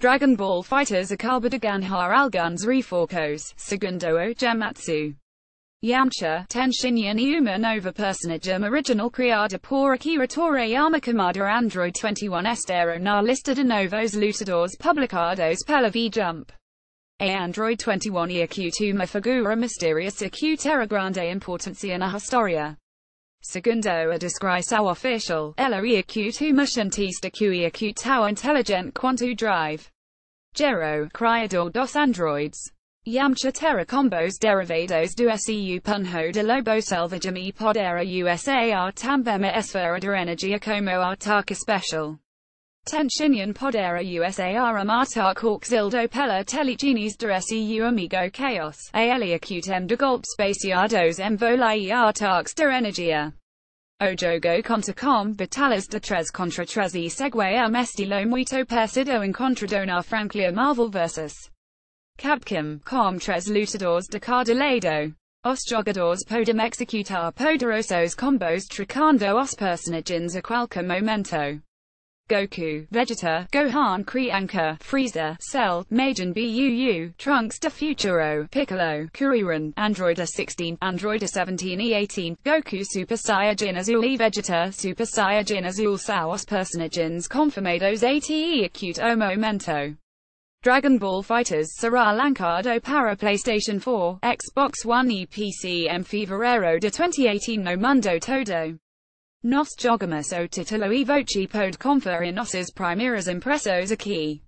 Dragon Ball Fighters Akaba Daganhar Har Alguns Reforcos, Segundo o Gematsu. Yamcha, Tenshinyan Yuma Nova Personagem Original Criada Por Akira Torre Kamada Android 21 Estero Na Lista de Novos Lutadores Publicados Pela V Jump a Android 21 EQ2 Mafagura Mysterious EQ Terra Grande Importancia na Historia. Segundo a Descrição oficial, Ela EQ2 Q2 Tau Intelligent Quanto Drive. Gero, Criador dos Androids. Yamcha Terra Combos Derivados do SEU Punho de Lobo Selvagem Podera USAR Tambema de Energia Como Artaka Special. Tenshinian Podera USAR Amartak Auxildo Pella Telegenes de SEU Amigo Chaos, Aelia Cutem de Golpe Spaciados Envolai Artax de Energia. O jogo contra com batalhas de tres contra tres e segue a estilo muito parecido encontra Frankly a Marvel versus Capcom, com tres lutadores de cada lado. Os jogadores podem executar poderosos combos tricando os personagens a qualquer momento. Goku, Vegeta, Gohan, Kriyanka, Frieza, Cell, Majin Buu, Trunks De Futuro, Piccolo, Kuririn, Android 16 Android 17 E18, Goku Super Saiyajin Azul E Vegeta Super Saiyajin Azul Saos Personagens Confirmados ATE Acute O Momento Dragon Ball Fighters Sarah Lancado para PlayStation 4, Xbox One EPC, PC M Feverero de 2018 No Mundo Todo Nos jogamos o titolo e voci pod conferir in nossos primeiras a aqui.